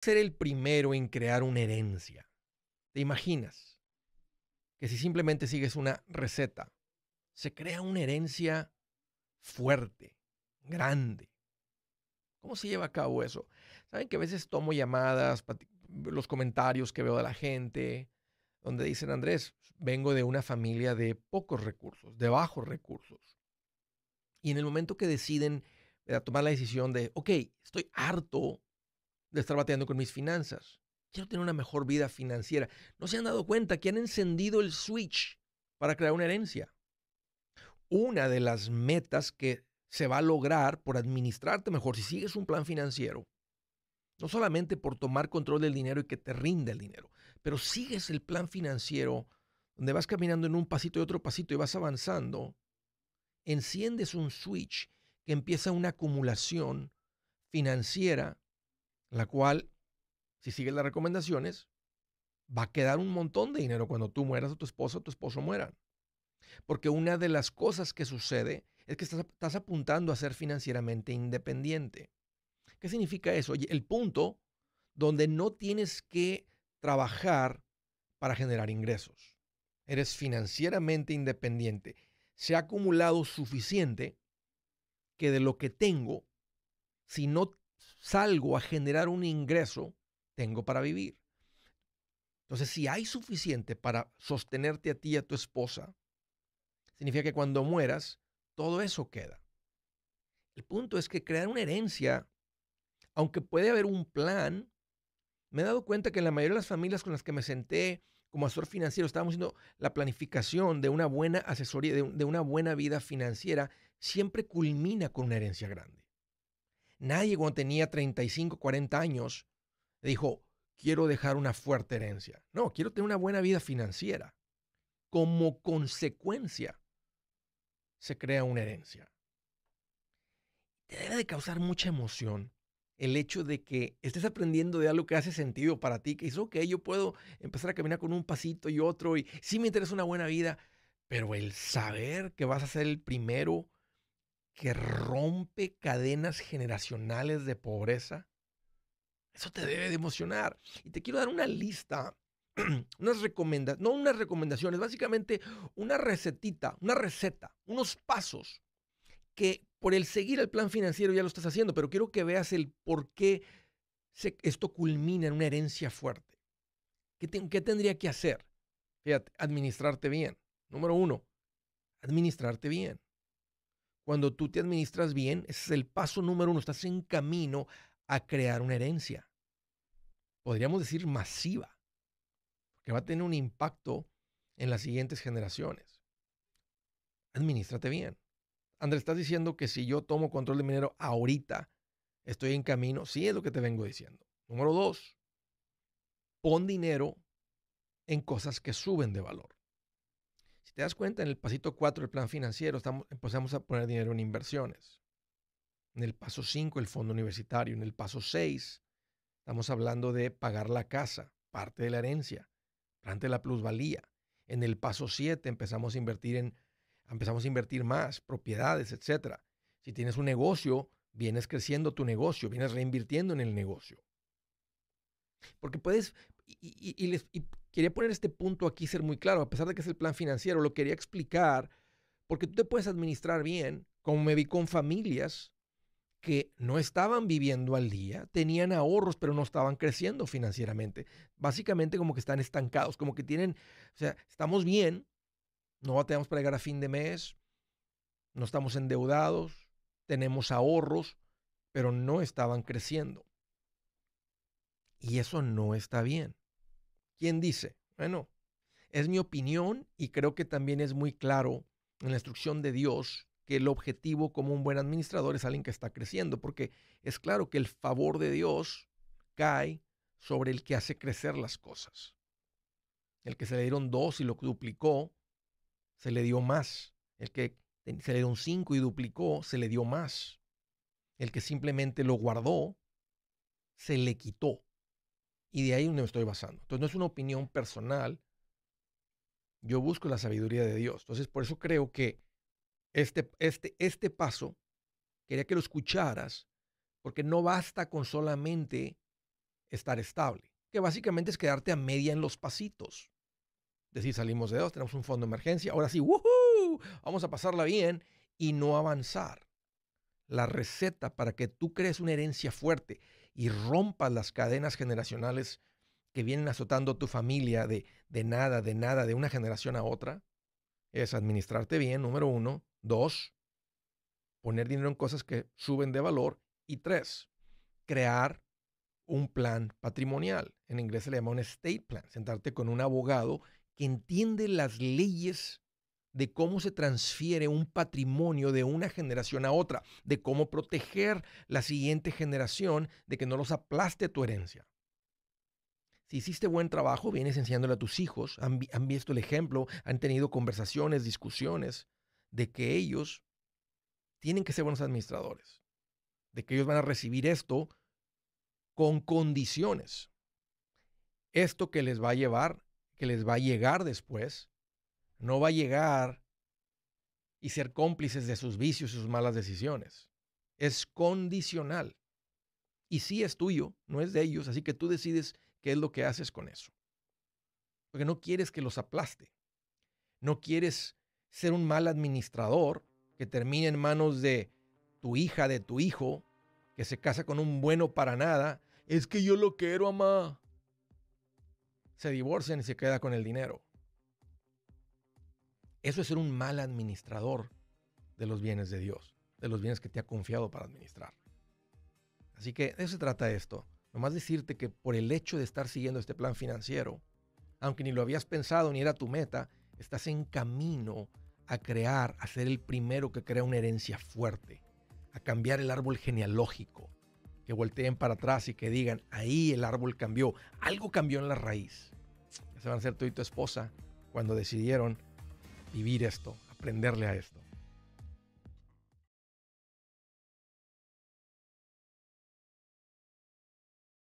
ser el primero en crear una herencia. ¿Te imaginas? Que si simplemente sigues una receta, se crea una herencia fuerte, grande. ¿Cómo se lleva a cabo eso? Saben que a veces tomo llamadas, los comentarios que veo de la gente, donde dicen, Andrés, vengo de una familia de pocos recursos, de bajos recursos. Y en el momento que deciden eh, tomar la decisión de, ok, estoy harto de estar bateando con mis finanzas. Quiero tener una mejor vida financiera. No se han dado cuenta que han encendido el switch para crear una herencia. Una de las metas que se va a lograr por administrarte mejor si sigues un plan financiero, no solamente por tomar control del dinero y que te rinda el dinero, pero sigues el plan financiero donde vas caminando en un pasito y otro pasito y vas avanzando, enciendes un switch que empieza una acumulación financiera la cual, si sigues las recomendaciones, va a quedar un montón de dinero cuando tú mueras o tu esposo o tu esposo muera. Porque una de las cosas que sucede es que estás, estás apuntando a ser financieramente independiente. ¿Qué significa eso? El punto donde no tienes que trabajar para generar ingresos. Eres financieramente independiente. Se ha acumulado suficiente que de lo que tengo, si no salgo a generar un ingreso, tengo para vivir. Entonces, si hay suficiente para sostenerte a ti y a tu esposa, significa que cuando mueras, todo eso queda. El punto es que crear una herencia, aunque puede haber un plan, me he dado cuenta que en la mayoría de las familias con las que me senté como asesor financiero, estábamos haciendo la planificación de una buena asesoría, de, de una buena vida financiera, siempre culmina con una herencia grande. Nadie cuando tenía 35, 40 años dijo, quiero dejar una fuerte herencia. No, quiero tener una buena vida financiera. Como consecuencia, se crea una herencia. Te debe de causar mucha emoción el hecho de que estés aprendiendo de algo que hace sentido para ti, que es, ok, yo puedo empezar a caminar con un pasito y otro, y sí me interesa una buena vida, pero el saber que vas a ser el primero que rompe cadenas generacionales de pobreza, eso te debe de emocionar. Y te quiero dar una lista, unas recomendaciones, no unas recomendaciones, básicamente una recetita, una receta, unos pasos que por el seguir el plan financiero ya lo estás haciendo, pero quiero que veas el por qué esto culmina en una herencia fuerte. ¿Qué, ¿Qué tendría que hacer? Fíjate, administrarte bien. Número uno, administrarte bien. Cuando tú te administras bien, ese es el paso número uno, estás en camino a crear una herencia. Podríamos decir masiva, que va a tener un impacto en las siguientes generaciones. Administrate bien. Andrés, estás diciendo que si yo tomo control de dinero ahorita, estoy en camino. Sí, es lo que te vengo diciendo. Número dos, pon dinero en cosas que suben de valor. Si te das cuenta, en el pasito 4 el plan financiero estamos, empezamos a poner dinero en inversiones. En el paso 5, el fondo universitario. En el paso 6, estamos hablando de pagar la casa, parte de la herencia, parte de la plusvalía. En el paso 7 empezamos a invertir en empezamos a invertir más, propiedades, etcétera. Si tienes un negocio, vienes creciendo tu negocio, vienes reinvirtiendo en el negocio. Porque puedes, y, quería poner este punto aquí, ser muy claro, a pesar de que es el plan financiero, lo quería explicar, porque tú te puedes administrar bien, como me vi con familias que no estaban viviendo al día, tenían ahorros, pero no estaban creciendo financieramente. Básicamente como que están estancados, como que tienen, o sea, estamos bien, no batemos para llegar a fin de mes, no estamos endeudados, tenemos ahorros, pero no estaban creciendo. Y eso no está bien. ¿Quién dice? Bueno, es mi opinión y creo que también es muy claro en la instrucción de Dios que el objetivo como un buen administrador es alguien que está creciendo, porque es claro que el favor de Dios cae sobre el que hace crecer las cosas. El que se le dieron dos y lo duplicó, se le dio más. El que se le dieron cinco y duplicó, se le dio más. El que simplemente lo guardó, se le quitó. Y de ahí es me estoy basando. Entonces no es una opinión personal. Yo busco la sabiduría de Dios. Entonces por eso creo que este, este, este paso, quería que lo escucharas, porque no basta con solamente estar estable, que básicamente es quedarte a media en los pasitos. Decir, salimos de dos, tenemos un fondo de emergencia, ahora sí, vamos a pasarla bien y no avanzar la receta para que tú crees una herencia fuerte y rompas las cadenas generacionales que vienen azotando tu familia de, de nada, de nada, de una generación a otra, es administrarte bien, número uno. Dos, poner dinero en cosas que suben de valor. Y tres, crear un plan patrimonial. En inglés se le llama un estate plan, sentarte con un abogado que entiende las leyes de cómo se transfiere un patrimonio de una generación a otra, de cómo proteger la siguiente generación de que no los aplaste tu herencia. Si hiciste buen trabajo, vienes enseñándole a tus hijos, han, visto el ejemplo, han tenido conversaciones, discusiones, de que ellos tienen que ser buenos administradores, de que ellos van a recibir esto con condiciones. Esto que les va a llevar, que les va a llegar después, no va a llegar y ser cómplices de sus vicios y sus malas decisiones. Es condicional. Y sí es tuyo, no es de ellos, así que tú decides qué es lo que haces con eso. Porque no quieres que los aplaste. No quieres ser un mal administrador que termine en manos de tu hija, de tu hijo, que se casa con un bueno para nada. Es que yo lo quiero, mamá. Se divorcian y se queda con el dinero. Eso es ser un mal administrador de los bienes de Dios, de los bienes que te ha confiado para administrar. Así que de eso se trata esto. Nomás decirte que por el hecho de estar siguiendo este plan financiero, aunque ni lo habías pensado ni era tu meta, estás en camino a crear, a ser el primero que crea una herencia fuerte, a cambiar el árbol genealógico, que volteen para atrás y que digan, ahí el árbol cambió, algo cambió en la raíz. se van a ser tú y tu esposa cuando decidieron vivir esto, aprenderle a esto.